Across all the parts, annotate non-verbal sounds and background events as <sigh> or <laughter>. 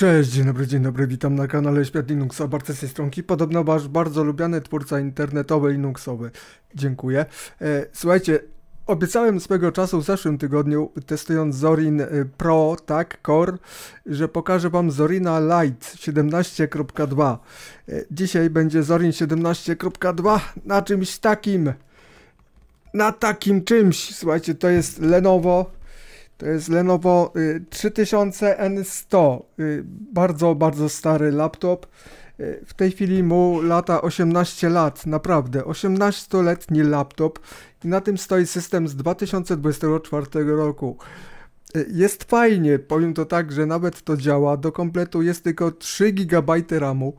Cześć, dzień dobry, dzień dobry, witam na kanale Świat Linuxa, bardzo z tej stronki, podobno wasz bardzo lubiany twórca internetowy Linuxowy. Dziękuję. E, słuchajcie, obiecałem swego czasu w zeszłym tygodniu, testując Zorin e, Pro, tak, Core, że pokażę wam Zorina Lite 17.2. E, dzisiaj będzie Zorin 17.2 na czymś takim. Na takim czymś, słuchajcie, to jest Lenovo to jest Lenovo 3000N100. Y, y, bardzo, bardzo stary laptop. Y, w tej chwili mu lata 18 lat, naprawdę. 18-letni laptop i na tym stoi system z 2024 roku. Jest fajnie, powiem to tak, że nawet to działa. Do kompletu jest tylko 3 GB RAMu,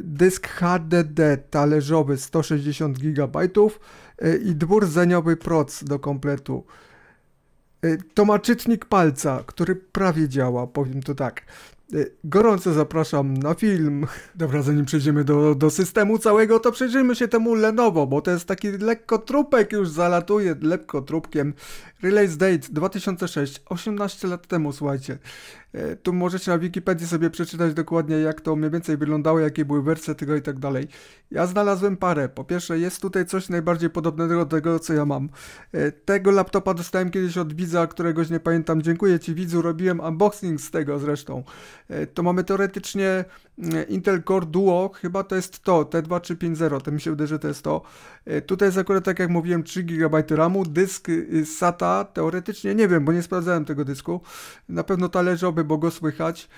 dysk HDD talerzowy 160 GB i dwurdzeniowy proc do kompletu. Y, to Tomaczytnik palca, który prawie działa, powiem to tak. Y, gorąco zapraszam na film. <laughs> Dobra, zanim przejdziemy do, do systemu całego, to przyjrzyjmy się temu Lenovo, bo to jest taki lekko trupek już zalatuje, lekko trupkiem. Release date 2006, 18 lat temu, słuchajcie. E, tu możecie na Wikipedii sobie przeczytać dokładnie, jak to mniej więcej wyglądało, jakie były wersje tego i tak dalej. Ja znalazłem parę. Po pierwsze, jest tutaj coś najbardziej podobnego do tego, co ja mam. E, tego laptopa dostałem kiedyś od widza, któregoś nie pamiętam. Dziękuję Ci, widzu, robiłem unboxing z tego zresztą. E, to mamy teoretycznie mm, Intel Core Duo, chyba to jest to, T2350, to mi się wydaje, że to jest to. Tutaj jest akurat, tak jak mówiłem, 3 GB RAMu, dysk y, SATA teoretycznie nie wiem, bo nie sprawdzałem tego dysku, na pewno ta oby bo go słychać,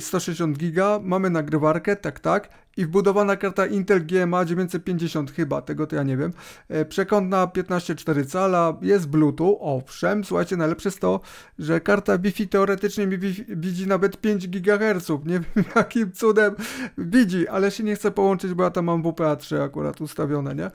160 y, giga, mamy nagrywarkę, tak, tak, i wbudowana karta Intel GMA 950 chyba, tego to ja nie wiem, e, przekątna 15,4 cala, jest Bluetooth, owszem, słuchajcie, najlepsze jest to, że karta Wi-Fi teoretycznie mi widzi nawet 5 GHz, nie <laughs> wiem jakim cudem widzi, ale się nie chce połączyć, bo ja tam mam WPA3 akurat ustawione, nie?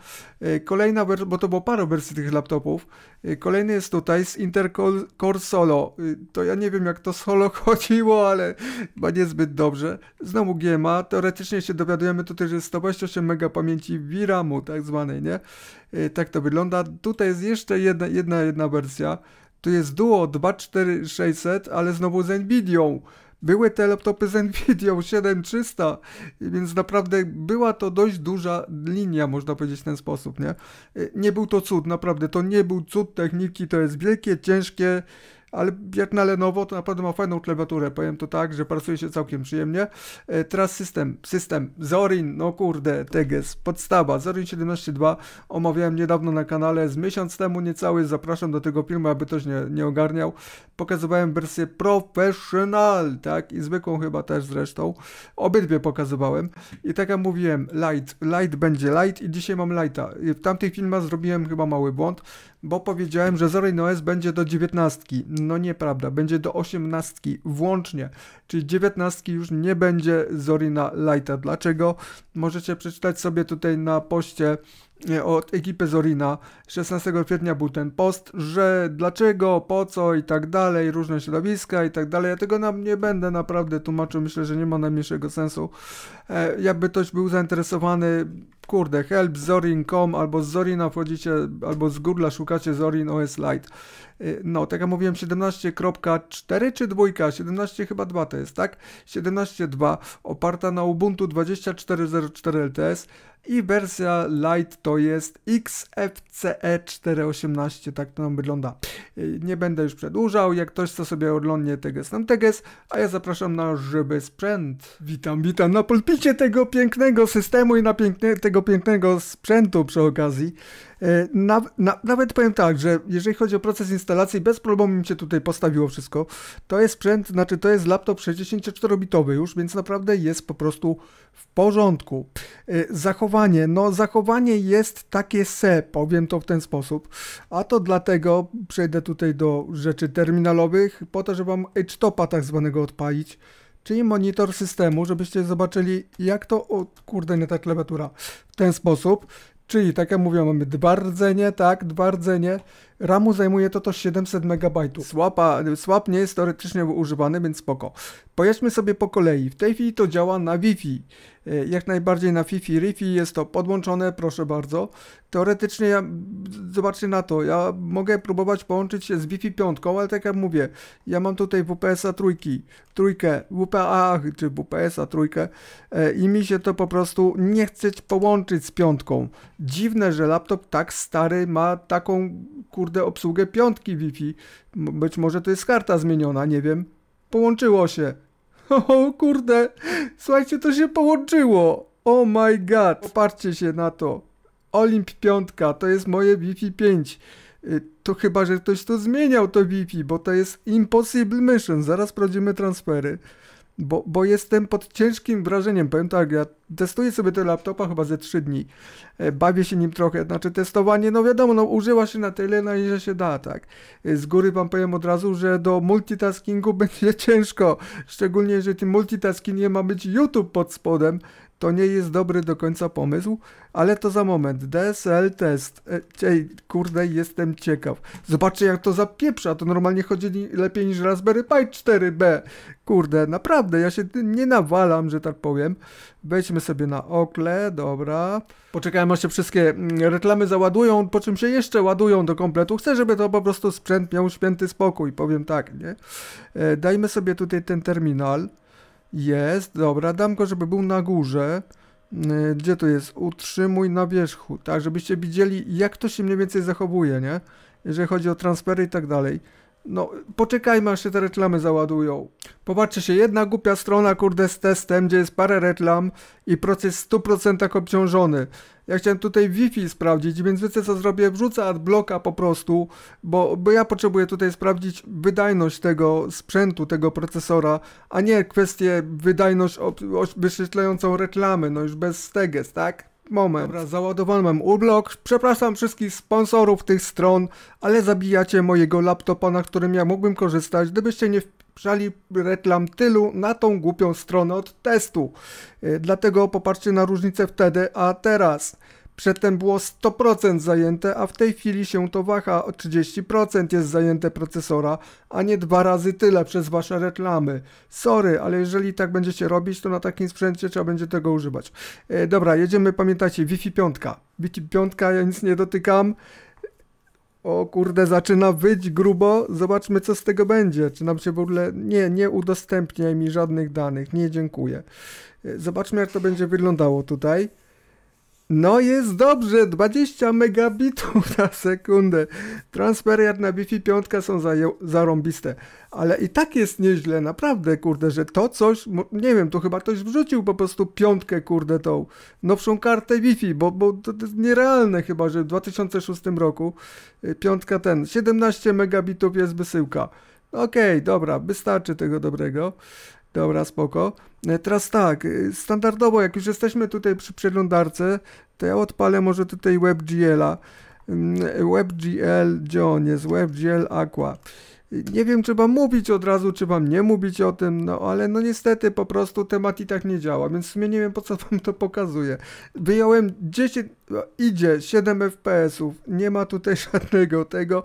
E, kolejna, bo to było parę wersji tych laptopów, e, kolejny jest tutaj z Intercore Solo, to ja nie wiem jak to solo <laughs> chodziło, ale chyba niezbyt dobrze. Znowu GMA, teoretycznie się dowiadujemy tutaj, że jest 128 mega pamięci VRAMu tak zwanej, nie? E, tak to wygląda. Tutaj jest jeszcze jedna, jedna, jedna wersja. Tu jest Duo 24600, ale znowu z Nvidią. Były te laptopy z Nvidią 7300, <laughs> więc naprawdę była to dość duża linia, można powiedzieć w ten sposób, nie? E, nie był to cud, naprawdę, to nie był cud techniki, to jest wielkie, ciężkie, ale jak na Lenovo, to naprawdę ma fajną klawiaturę. Powiem to tak, że pracuje się całkiem przyjemnie. E, teraz system, system Zorin, no kurde, Teges, podstawa, Zorin 17.2, omawiałem niedawno na kanale, z miesiąc temu niecały, zapraszam do tego filmu, aby ktoś nie, nie ogarniał. Pokazywałem wersję Professional, tak, i zwykłą chyba też zresztą. Obydwie pokazywałem. I tak jak mówiłem, light, light będzie light i dzisiaj mam lighta. W tamtych filmach zrobiłem chyba mały błąd, bo powiedziałem, że Zorin OS będzie do 19. No nieprawda, będzie do 18 włącznie, czyli 19 już nie będzie Zorina Lighta. Dlaczego? Możecie przeczytać sobie tutaj na poście od ekipy Zorina 16 kwietnia był ten post, że dlaczego, po co i tak dalej, różne środowiska i tak dalej. Ja tego nam nie będę naprawdę tłumaczył, myślę, że nie ma najmniejszego sensu. E, jakby ktoś był zainteresowany, kurde, help zorin.com albo z Zorina wchodzicie, albo z Google szukacie Zorin OS Lite. E, no, tak jak mówiłem, 17.4 czy 2? 17 chyba 2 to jest, tak? 17.2 oparta na Ubuntu 24.04 LTS i wersja Lite to jest XFCE418, tak to nam wygląda. Y, nie będę już przedłużał, jak ktoś chce sobie oglądnie teges nam teges, a ja zapraszam na żywy sprzęt. Witam, witam na pulpicie tego pięknego systemu i na piękne, tego pięknego sprzętu przy okazji. E, na, na, nawet powiem tak, że jeżeli chodzi o proces instalacji, bez problemu mi się tutaj postawiło wszystko. To jest sprzęt, znaczy to jest laptop 64-bitowy już, więc naprawdę jest po prostu w porządku. E, zachowanie, no zachowanie jest takie se, powiem to w ten sposób, a to dlatego przejdę tutaj do rzeczy terminalowych, po to, żeby wam edge-topa tak zwanego odpalić czyli monitor systemu, żebyście zobaczyli jak to, o kurde nie ta klawiatura, w ten sposób, Czyli tak jak mówią, mamy dbardzenie, tak, dbardzenie, RAMu zajmuje to też 700 MB. Słapa, swap nie jest teoretycznie używany, więc spoko. Pojedźmy sobie po kolei. W tej chwili to działa na Wi-Fi. E, jak najbardziej na FiFi. fi jest to podłączone, proszę bardzo. Teoretycznie, ja, zobaczcie na to, ja mogę próbować połączyć się z Wi-Fi 5, ale tak jak mówię, ja mam tutaj WPS-a trójki, trójkę, WPA czy WPS-a trójkę e, i mi się to po prostu nie chce połączyć z piątką. Dziwne, że laptop tak stary ma taką, kur kurde obsługę piątki Wi-Fi. Być może to jest karta zmieniona, nie wiem. Połączyło się. <laughs> O kurde, słuchajcie, to się połączyło. Oh my god, Wsparcie się na to. Olimp 5 to jest moje Wi-Fi 5. Y, to chyba, że ktoś to zmieniał to Wi-Fi, bo to jest Impossible Mission. Zaraz prowadzimy transfery bo, bo jestem pod ciężkim wrażeniem, powiem tak, ja testuję sobie te laptopa chyba ze 3 dni, e, bawię się nim trochę, znaczy testowanie, no wiadomo, no użyła się na tyle, na ile się da, tak. E, z góry wam powiem od razu, że do multitaskingu <laughs> będzie ciężko, szczególnie jeżeli tym multitasking nie ma być YouTube pod spodem, to nie jest dobry do końca pomysł, ale to za moment. DSL test. E, ej, kurde, jestem ciekaw. Zobaczcie, jak to zapieprza. To normalnie chodzi lepiej niż Raspberry Pi 4B. Kurde, naprawdę, ja się nie nawalam, że tak powiem. Wejdźmy sobie na okle, dobra. Poczekajmy, aż się wszystkie mm, reklamy załadują, po czym się jeszcze ładują do kompletu. Chcę, żeby to po prostu sprzęt miał święty spokój, powiem tak, nie? E, dajmy sobie tutaj ten terminal. Jest, dobra, dam go, żeby był na górze. Y, gdzie to jest? Utrzymuj na wierzchu, tak, żebyście widzieli, jak to się mniej więcej zachowuje, nie? Jeżeli chodzi o transfery i tak dalej. No, poczekajmy aż się te reklamy załadują. Popatrzcie się, jedna głupia strona, kurde, z testem, gdzie jest parę reklam i proces 100% obciążony. Ja chciałem tutaj Wi-Fi sprawdzić, więc wiecie co zrobię? Wrzucę adblocka po prostu, bo, bo ja potrzebuję tutaj sprawdzić wydajność tego sprzętu, tego procesora, a nie kwestię wydajność wyświetlającą reklamy, no już bez steges, tak? Moment. Dobra, załadowany mam Przepraszam wszystkich sponsorów tych stron, ale zabijacie mojego laptopa, na którym ja mógłbym korzystać, gdybyście nie wpisali reklam tylu na tą głupią stronę od testu. Y, dlatego popatrzcie na różnicę wtedy, a teraz. Przedtem było 100% zajęte, a w tej chwili się to waha, o 30% jest zajęte procesora, a nie dwa razy tyle przez wasze reklamy. Sorry, ale jeżeli tak będziecie robić, to na takim sprzęcie trzeba będzie tego używać. E, dobra, jedziemy, pamiętajcie, Wi-Fi 5. Wi-Fi 5, ja nic nie dotykam. O kurde, zaczyna wyć grubo, zobaczmy co z tego będzie. Czy nam się w ogóle... Nie, nie udostępniaj mi żadnych danych, nie dziękuję. E, zobaczmy jak to będzie wyglądało tutaj. No jest dobrze, 20 megabitów na sekundę. Transfer jak na Wi-Fi 5 są zarąbiste. Ale i tak jest nieźle, naprawdę, kurde, że to coś, nie wiem, to chyba ktoś wrzucił po prostu piątkę, kurde, tą nowszą kartę Wi-Fi, bo, bo to, jest nierealne chyba, że w 2006 roku y, piątka ten, 17 megabitów jest wysyłka. Okej, okay, dobra, wystarczy tego dobrego. Dobra, spoko. E, teraz tak, e, standardowo jak już jesteśmy tutaj przy przeglądarce, to ja odpalę może tutaj WebGL-a. Mm, WebGL, gdzie on jest? WebGL Aqua. Nie wiem, czy wam mówić od razu, czy wam nie mówić o tym, no ale no niestety po prostu temat i tak nie działa, więc w sumie nie wiem po co <laughs> wam to pokazuję. Wyjąłem 10, idzie 7 FPS-ów, nie ma tutaj <laughs> żadnego tego,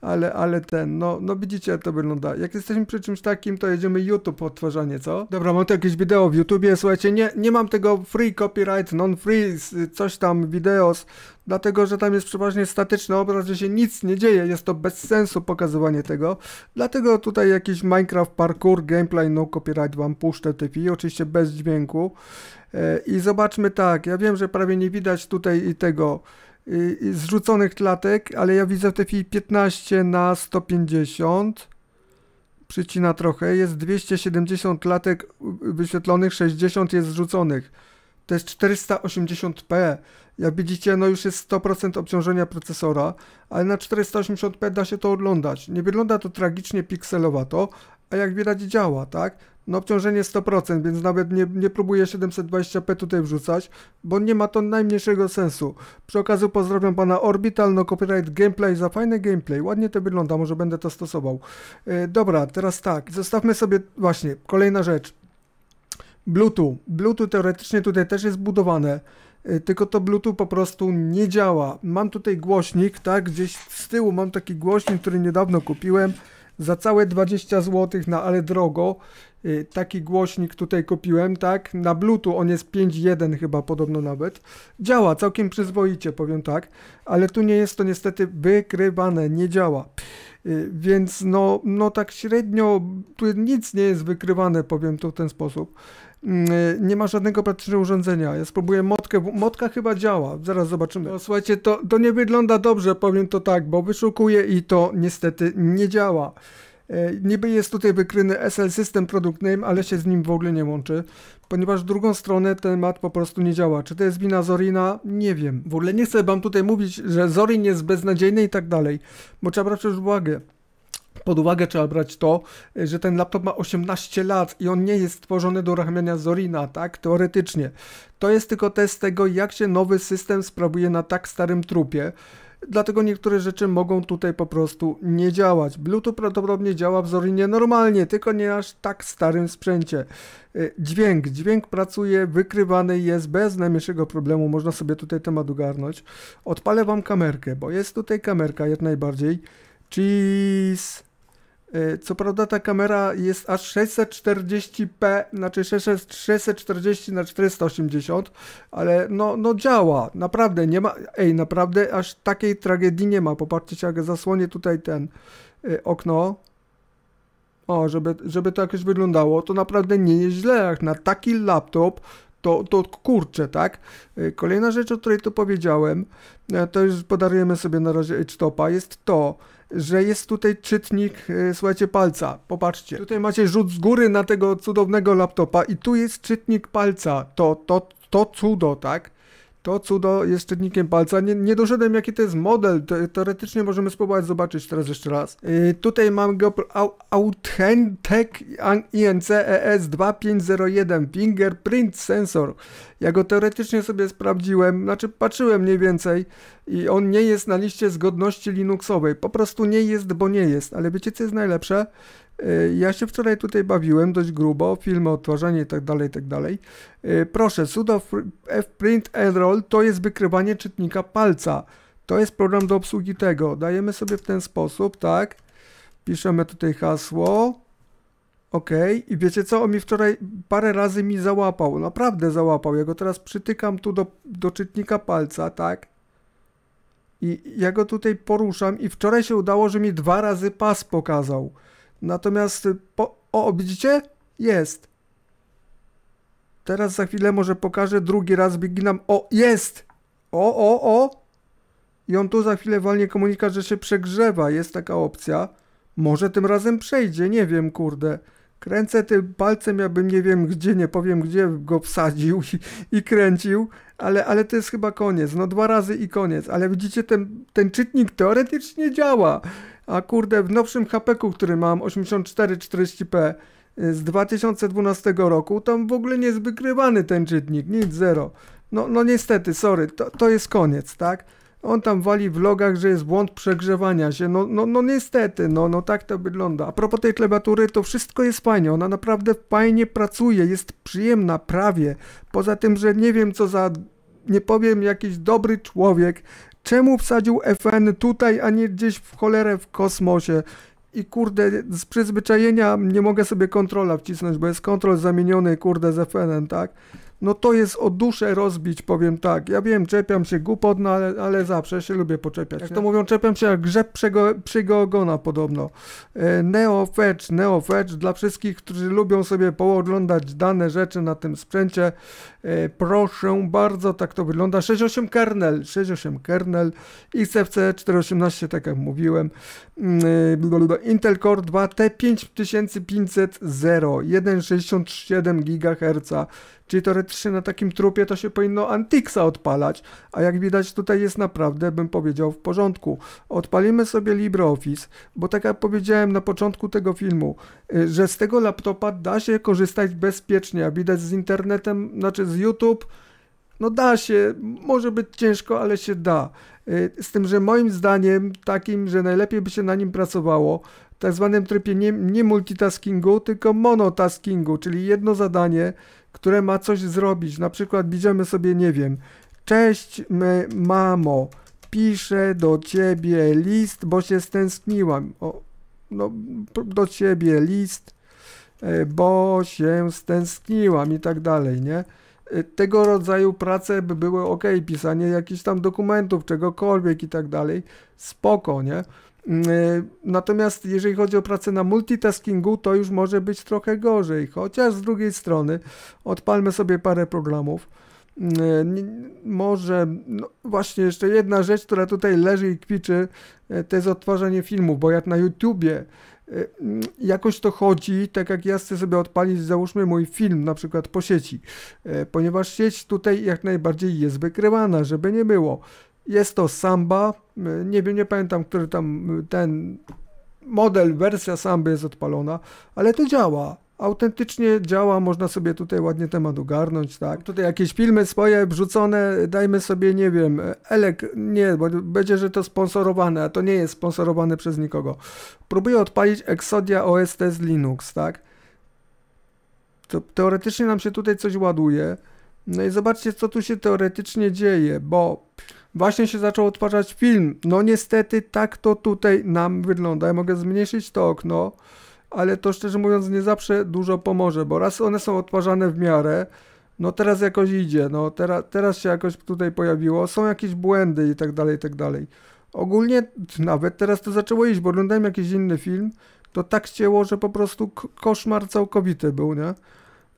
ale, ale ten, no, no widzicie jak to wygląda. Jak jesteśmy przy czymś takim, to jedziemy YouTube odtwarzanie, co? Dobra, mam tu jakieś wideo w YouTubie, słuchajcie, nie, nie mam tego free copyright, non-free, coś tam, videos, dlatego że tam jest przeważnie statyczny obraz, że się nic nie dzieje, jest to bez sensu pokazywanie tego, dlatego tutaj jakiś Minecraft parkour, gameplay, no copyright wam puszczę typi, oczywiście bez dźwięku. E, I zobaczmy tak, ja wiem, że prawie nie widać tutaj i tego Y, y, zrzuconych klatek, ale ja widzę w tej chwili 15 na 150 przycina trochę, jest 270 klatek wyświetlonych, 60 jest zrzuconych. To jest 480p. Jak widzicie, no już jest 100% obciążenia procesora, ale na 480p da się to oglądać. Nie wygląda to tragicznie pikselowato, a jak widać działa, tak? no obciążenie 100%, więc nawet nie, nie próbuję 720p tutaj wrzucać, bo nie ma to najmniejszego sensu. Przy okazji pozdrawiam pana Orbital, no copyright gameplay za fajny gameplay, ładnie to wygląda, może będę to stosował. E, dobra, teraz tak, zostawmy sobie, właśnie, kolejna rzecz. Bluetooth. Bluetooth teoretycznie tutaj też jest budowane e, tylko to Bluetooth po prostu nie działa. Mam tutaj głośnik, tak, gdzieś z tyłu mam taki głośnik, który niedawno kupiłem za całe 20 zł, na ale drogo. Y, taki głośnik tutaj kupiłem, tak, na Bluetooth, on jest 5.1 chyba podobno nawet, działa całkiem przyzwoicie, powiem tak, ale tu nie jest to niestety wykrywane, nie działa. Y, więc no, no tak średnio, tu nic nie jest wykrywane, powiem to w ten sposób. Mm, y, nie ma żadnego praktycznego urządzenia. Ja spróbuję motkę. Motka chyba działa. Zaraz zobaczymy. No, słuchajcie, to, to nie wygląda dobrze, powiem to tak, bo wyszukuję i to niestety nie działa. E, niby jest tutaj wykryny SL System Product Name, ale się z nim w ogóle nie łączy, ponieważ drugą stronę ten mat po prostu nie działa. Czy to jest wina Zorina? Nie wiem. W ogóle nie chcę wam tutaj mówić, że Zorin jest beznadziejny i tak dalej, bo trzeba brać już uwagę. Pod uwagę trzeba brać to, że ten laptop ma 18 lat i on nie jest stworzony do uruchamiania Zorina, tak? Teoretycznie. To jest tylko test tego, jak się nowy system sprawuje na tak starym trupie dlatego niektóre rzeczy mogą tutaj po prostu nie działać. Bluetooth prawdopodobnie działa wzornie normalnie, tylko nie aż tak starym sprzęcie. Y, dźwięk, dźwięk pracuje, wykrywany jest bez najmniejszego problemu, można sobie tutaj temat ogarnąć. Odpalę Wam kamerkę, bo jest tutaj kamerka jak najbardziej. Cheese! Y, co prawda ta kamera jest aż 640p, znaczy 640 na 480, ale no, no działa, naprawdę nie ma, ej, naprawdę aż takiej tragedii nie ma. Popatrzcie, jak zasłonię tutaj ten y, okno, o, żeby, żeby to jakoś wyglądało, to naprawdę nie jest źle, jak na taki laptop, to, to kurczę, tak? Y, kolejna rzecz, o której tu powiedziałem, y, to już podarujemy sobie na razie edge topa, jest to, że jest tutaj czytnik, e, słuchajcie, palca. Popatrzcie. Tutaj macie rzut z góry na tego cudownego laptopa i tu jest czytnik palca. To, to, to cudo, tak? to cudo jest czytnikiem palca. Nie, nie doszedłem, jaki to jest model. Teoretycznie możemy spróbować zobaczyć teraz jeszcze raz. Yy, tutaj mam go Authentic INC ES 2501 Fingerprint Sensor. Ja go teoretycznie sobie sprawdziłem, znaczy patrzyłem mniej więcej i on nie jest na liście zgodności linuxowej. Po prostu nie jest, bo nie jest. Ale wiecie, co jest najlepsze? E, ja się wczoraj tutaj bawiłem dość grubo, filmy, odtwarzanie itd., tak itd. Tak e, proszę, sudo fprint and roll to jest wykrywanie czytnika palca. To jest program do obsługi tego. Dajemy sobie w ten sposób, tak? Piszemy tutaj hasło. OK, i wiecie co, on mi wczoraj parę razy mi załapał, naprawdę załapał. Ja go teraz przytykam tu do, do czytnika palca, tak? I ja go tutaj poruszam i wczoraj się udało, że mi dwa razy pas pokazał. Natomiast y, po... O, widzicie? Jest. Teraz za chwilę może pokażę drugi raz Biginam. O, jest! O, o, o! I on tu za chwilę walnie komunikat, że się przegrzewa. Jest taka opcja. Może tym razem przejdzie, nie wiem, kurde. Kręcę tym palcem, ja bym nie wiem gdzie, nie powiem gdzie go wsadził i, i, kręcił, ale, ale to jest chyba koniec. No dwa razy i koniec. Ale widzicie, ten, ten czytnik teoretycznie działa. A kurde, w nowszym hp u który mam, 8440p y, z 2012 roku, tam w ogóle nie jest wykrywany ten czytnik, nic, zero. No, no niestety, sorry, to, to jest koniec, tak? On tam wali w logach, że jest błąd przegrzewania się. No, no, no niestety, no, no tak to wygląda. A propos tej klawiatury, to wszystko jest fajnie. Ona naprawdę fajnie pracuje, jest przyjemna prawie. Poza tym, że nie wiem co za, nie powiem, jakiś dobry człowiek Czemu wsadził FN tutaj, a nie gdzieś w cholerę w kosmosie? I kurde, z przyzwyczajenia nie mogę sobie kontrola wcisnąć, bo jest kontrol zamieniony, kurde, z FN, tak? no to jest o duszę rozbić, powiem tak. Ja wiem, czepiam się głupot, no ale, ale zawsze się lubię poczepiać. Jak to mówią, czepiam się jak grzeb przego, przygo ogona podobno. E, NeoFetch dla wszystkich, którzy lubią sobie pooglądać dane rzeczy na tym sprzęcie. E, proszę bardzo, tak to wygląda. 6.8 kernel, 6.8 kernel, XFC 418, tak jak mówiłem. Mm, e, Intel Core 2 T5500 1,67 GHz. Czyli teoretycznie na takim trupie to się powinno Antixa odpalać, a jak widać tutaj jest naprawdę, bym powiedział, w porządku. Odpalimy sobie LibreOffice, bo tak jak powiedziałem na początku tego filmu, y, że z tego laptopa da się korzystać bezpiecznie, a widać z internetem, znaczy z YouTube, no da się, może być ciężko, ale się da. Y, z tym, że moim zdaniem takim, że najlepiej by się na nim pracowało, w tak zwanym trybie nie, nie multitaskingu, tylko monotaskingu, czyli jedno zadanie które ma coś zrobić. Na przykład bierzemy sobie, nie wiem, cześć my, mamo, piszę do ciebie list, bo się stęskniłam. O, no, do ciebie list, e, bo się stęskniłam i tak dalej, nie? E, tego rodzaju prace by były ok, pisanie jakichś tam dokumentów, czegokolwiek i tak dalej, spoko, nie? Y, natomiast jeżeli chodzi o pracę na multitaskingu, to już może być trochę gorzej, chociaż z drugiej strony odpalmy sobie parę programów. Y, może, no właśnie jeszcze jedna rzecz, która tutaj leży i kwiczy, y, to jest odtwarzanie filmów, bo jak na YouTubie mm, jakoś to chodzi, tak jak ja chcę sobie odpalić, załóżmy mój film, na przykład po sieci, ponieważ sieć tutaj jak najbardziej jest wykrywana, żeby nie było. Jest to Samba. Nie wiem, nie pamiętam, który tam ten model, wersja Samby jest odpalona, ale to działa. Autentycznie działa, można sobie tutaj ładnie temat ogarnąć, tak. Tutaj jakieś filmy swoje wrzucone, dajmy sobie, nie wiem, Elek, nie, bo będzie, że to sponsorowane, a to nie jest sponsorowane przez nikogo. Próbuję odpalić Exodia OS z Linux, tak. To teoretycznie nam się tutaj coś ładuje. No i zobaczcie, co tu się teoretycznie dzieje, bo właśnie się zaczął odtwarzać film. No niestety tak to tutaj nam wygląda. Ja mogę zmniejszyć to okno, ale to szczerze mówiąc nie zawsze dużo pomoże, bo raz one są odtwarzane w miarę, no teraz jakoś idzie, no teraz, teraz się jakoś tutaj pojawiło, są jakieś błędy i tak dalej, i tak dalej. Ogólnie nawet teraz to zaczęło iść, bo oglądałem jakiś inny film, to tak cięło, że po prostu koszmar całkowity był, nie?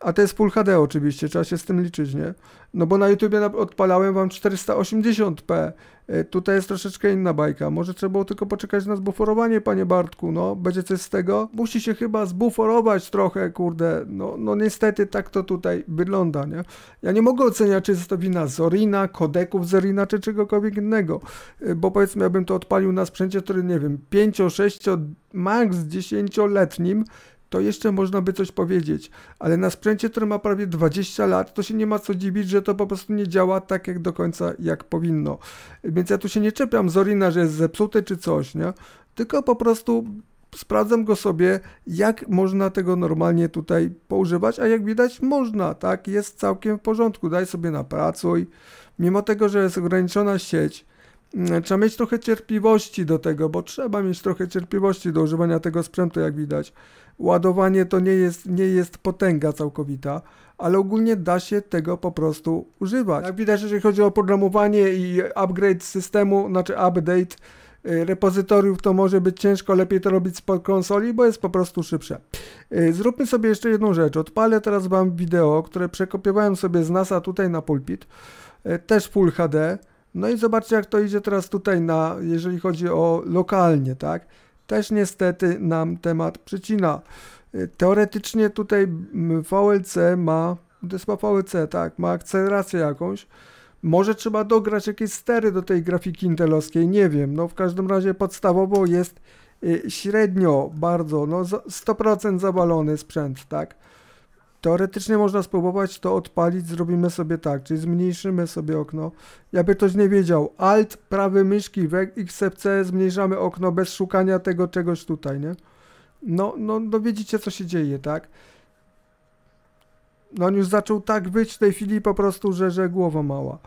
A to jest Full HD oczywiście, trzeba się z tym liczyć, nie? No bo na YouTubie odpalałem wam 480p. E, tutaj jest troszeczkę inna bajka. Może trzeba było tylko poczekać na zbuforowanie, panie Bartku, no. Będzie coś z tego? Musi się chyba zbuforować trochę, kurde. No, no niestety tak to tutaj wygląda, nie? Ja nie mogę oceniać, czy jest to wina Zorina, kodeków Zorina, czy czegokolwiek innego. E, bo powiedzmy, ja bym to odpalił na sprzęcie, który, nie wiem, 5, 6, max 10-letnim, to jeszcze można by coś powiedzieć, ale na sprzęcie, który ma prawie 20 lat, to się nie ma co dziwić, że to po prostu nie działa tak jak do końca jak powinno. Więc ja tu się nie czepiam Zorina, że jest zepsuty czy coś, nie? Tylko po prostu sprawdzam go sobie, jak można tego normalnie tutaj poużywać, a jak widać można, tak, jest całkiem w porządku, daj sobie napracuj, mimo tego, że jest ograniczona sieć, mm, trzeba mieć trochę cierpliwości do tego, bo trzeba mieć trochę cierpliwości do używania tego sprzętu, jak widać, ładowanie to nie jest, nie jest potęga całkowita, ale ogólnie da się tego po prostu używać. Jak widać, jeżeli chodzi o oprogramowanie i upgrade systemu, znaczy update y, repozytoriów, to może być ciężko, lepiej to robić z konsoli, bo jest po prostu szybsze. Y, zróbmy sobie jeszcze jedną rzecz. Odpalę teraz Wam wideo, które przekopiowałem sobie z NASA tutaj na pulpit, y, też Full HD. No i zobaczcie, jak to idzie teraz tutaj na, jeżeli chodzi o lokalnie, tak? też niestety nam temat przycina. Y, teoretycznie tutaj VLC ma, to jest VLC, tak, ma akcelerację jakąś. Może trzeba dograć jakieś stery do tej grafiki intelowskiej, nie wiem. No w każdym razie podstawowo jest y, średnio bardzo, no 100% zawalony sprzęt, tak. Teoretycznie można spróbować to odpalić, zrobimy sobie tak, czyli zmniejszymy sobie okno. Jakby ktoś nie wiedział, alt, prawy myszki, w XFC zmniejszamy okno bez szukania tego czegoś tutaj, nie? No, no, no widzicie co się dzieje, tak? No on już zaczął tak być w tej chwili po prostu, że, że głowa mała.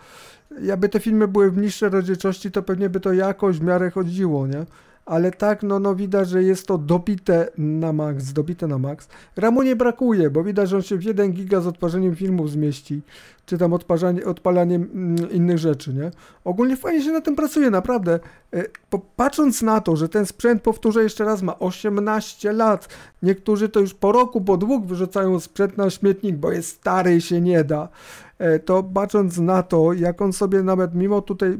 Jakby te filmy były w niższej rodziczości, to pewnie by to jakoś w miarę chodziło, nie? ale tak, no, no widać, że jest to dobite na max, dobite na max. Ramu nie brakuje, bo widać, że on się w 1 giga z odparzeniem filmów zmieści, czy tam odparzanie, odpalaniem mm, innych rzeczy, nie? Ogólnie fajnie się na tym pracuje, naprawdę. E, patrząc na to, że ten sprzęt, powtórzę jeszcze raz, ma 18 lat, niektórzy to już po roku, po dwóch wyrzucają sprzęt na śmietnik, bo jest stary i się nie da, e, to patrząc na to, jak on sobie nawet mimo tutaj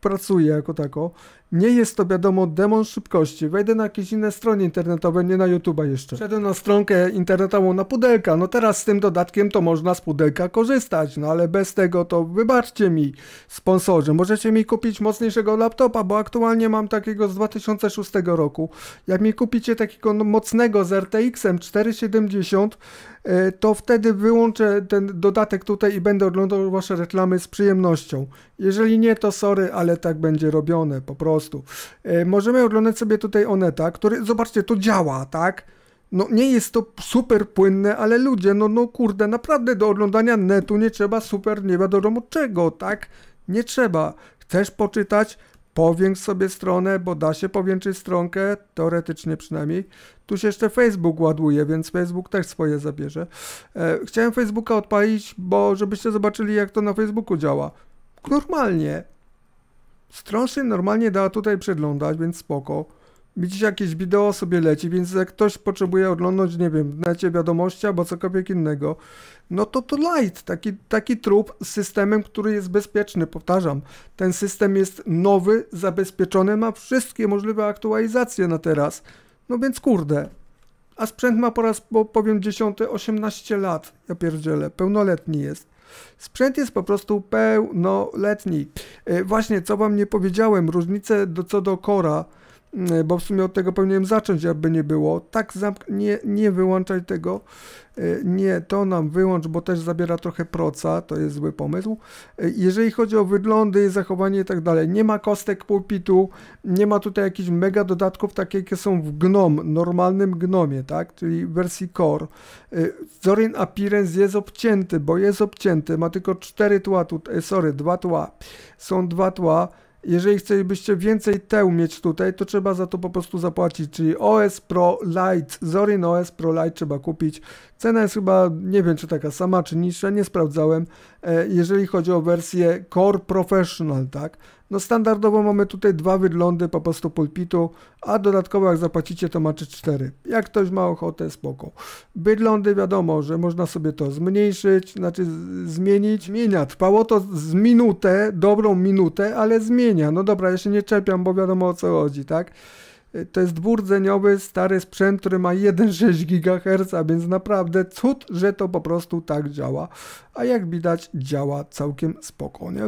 pracuje jako tako, nie jest to wiadomo demon szybkości. Wejdę na jakieś inne strony internetowe, nie na YouTube'a jeszcze. Wszedłem na stronkę internetową na pudelka. No teraz z tym dodatkiem to można z pudelka korzystać, no ale bez tego to wybaczcie mi, sponsorzy. Możecie mi kupić mocniejszego laptopa, bo aktualnie mam takiego z 2006 roku. Jak mi kupicie takiego no, mocnego z RTX-em 470, e, to wtedy wyłączę ten dodatek tutaj i będę oglądał wasze reklamy z przyjemnością. Jeżeli nie, to sorry, ale tak będzie robione po prostu prostu. E, możemy oglądać sobie tutaj Oneta, który, zobaczcie, to działa, tak? No nie jest to super płynne, ale ludzie, no, no kurde, naprawdę do oglądania netu nie trzeba super nie wiadomo czego, tak? Nie trzeba. Chcesz poczytać? Powiększ sobie stronę, bo da się powiększyć stronkę, teoretycznie przynajmniej. Tu się jeszcze Facebook ładuje, więc Facebook też swoje zabierze. E, chciałem Facebooka odpalić, bo żebyście zobaczyli jak to na Facebooku działa. Normalnie, Stron się normalnie da tutaj przeglądać, więc spoko. Widzicie, jakieś wideo sobie leci, więc jak ktoś potrzebuje oglądać, nie wiem, w necie wiadomości albo cokolwiek innego, no to to light, taki, taki trup z systemem, który jest bezpieczny, powtarzam. Ten system jest nowy, zabezpieczony, ma wszystkie możliwe aktualizacje na teraz. No więc kurde. A sprzęt ma po raz, bo powiem, 10, 18 lat, ja pierdzielę, pełnoletni jest. Sprzęt jest po prostu pełnoletni. E, właśnie, co wam nie powiedziałem, różnice do, co do kora. Y, bo w sumie od tego powinienem zacząć, aby nie było. Tak, nie, nie wyłączaj tego. Y, nie, to nam wyłącz, bo też zabiera trochę proca, to jest zły pomysł. Y, jeżeli chodzi o wyglądy, zachowanie i tak dalej, nie ma kostek pulpitu, nie ma tutaj jakichś mega dodatków, takie jakie są w GNOM, normalnym GNOMie, tak, czyli wersji Core. Zorin Appearance jest obcięty, bo jest obcięty, ma tylko 4 tła, tutaj, sorry, 2 tła, są 2 tła, jeżeli chcielibyście więcej teł mieć tutaj, to trzeba za to po prostu zapłacić, czyli OS Pro Lite, Zorin OS Pro Lite trzeba kupić, Cena jest chyba, nie wiem czy taka sama, czy niższa, nie sprawdzałem. E, jeżeli chodzi o wersję Core Professional, tak? No standardowo mamy tutaj dwa wyglądy po prostu pulpitu, a dodatkowo jak zapłacicie to macie cztery. Jak ktoś ma ochotę, spoko. Wyglądy wiadomo, że można sobie to zmniejszyć, znaczy zmienić. Zmienia. Trwało to z minutę, dobrą minutę, ale zmienia. No dobra, ja się nie czepiam, bo wiadomo o co chodzi, tak? To jest dwurdzeniowy stary sprzęt, który ma 1,6 <laughs> GHz, więc naprawdę cud, że to po prostu tak działa. A jak widać, działa całkiem spokojnie.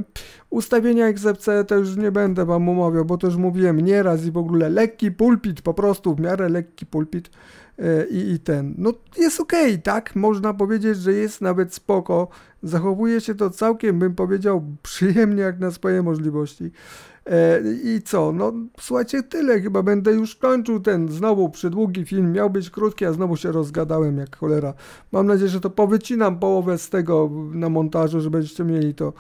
Ustawienia XFCE to już nie będę Wam omawiał, bo to już mówiłem nieraz i w ogóle lekki pulpit, po prostu w miarę lekki pulpit e, i, i ten. No jest ok, tak? Można powiedzieć, że jest nawet spoko. Zachowuje się to całkiem, bym powiedział, przyjemnie jak na swoje możliwości. E, I co? No słuchajcie, tyle chyba. Będę już kończył ten znowu przydługi film. Miał być krótki, a znowu się rozgadałem jak cholera. Mam nadzieję, że to powycinam połowę z tego na montażu, że będziecie mieli to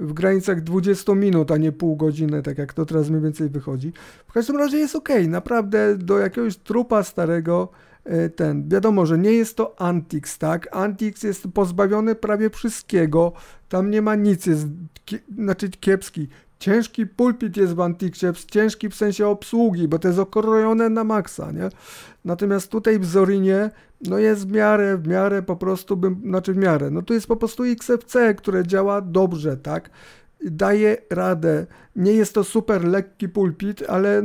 w granicach 20 minut, a nie pół godziny, tak jak to teraz mniej więcej wychodzi. W każdym razie jest ok, naprawdę do jakiegoś trupa starego e, ten. Wiadomo, że nie jest to Antix, tak? Antix jest pozbawiony prawie wszystkiego. Tam nie ma nic, jest ki znaczy kiepski. Ciężki pulpit jest w Antikrzeps, ciężki w sensie obsługi, bo to jest okrojone na maksa, nie? Natomiast tutaj w Zorinie, no jest w miarę, w miarę po prostu, bym, znaczy w miarę, no tu jest po prostu XFC, które działa dobrze, tak? Daje radę. Nie jest to super lekki pulpit, ale,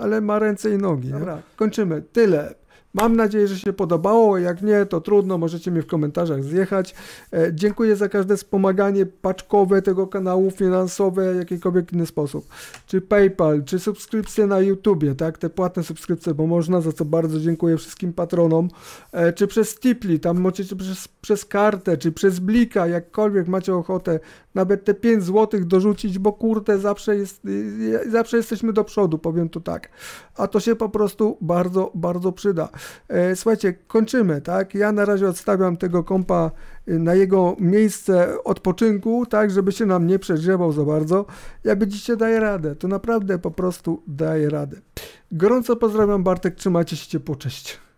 ale ma ręce i nogi. Dobra, kończymy. Tyle. Mam nadzieję, że się podobało. Jak nie, to trudno, możecie mnie w komentarzach zjechać. E, dziękuję za każde wspomaganie paczkowe tego kanału, finansowe, jakikolwiek inny sposób. Czy PayPal, czy subskrypcje na YouTubie, tak? Te płatne subskrypcje, bo można, za co bardzo dziękuję wszystkim patronom. E, czy przez Tipli, tam możecie przez, przez kartę, czy przez Blika, jakkolwiek macie ochotę nawet te 5 zł dorzucić, bo kurde, zawsze, jest, y, y, zawsze jesteśmy do przodu, powiem to tak. A to się po prostu bardzo, bardzo przyda. E, słuchajcie, kończymy, tak? Ja na razie odstawiam tego kompa y, na jego miejsce odpoczynku, tak, żeby się nam nie przegrzewał za bardzo. Jak będziecie daje radę, to naprawdę po prostu daje radę. Gorąco pozdrawiam Bartek, trzymajcie się ciepło, cześć.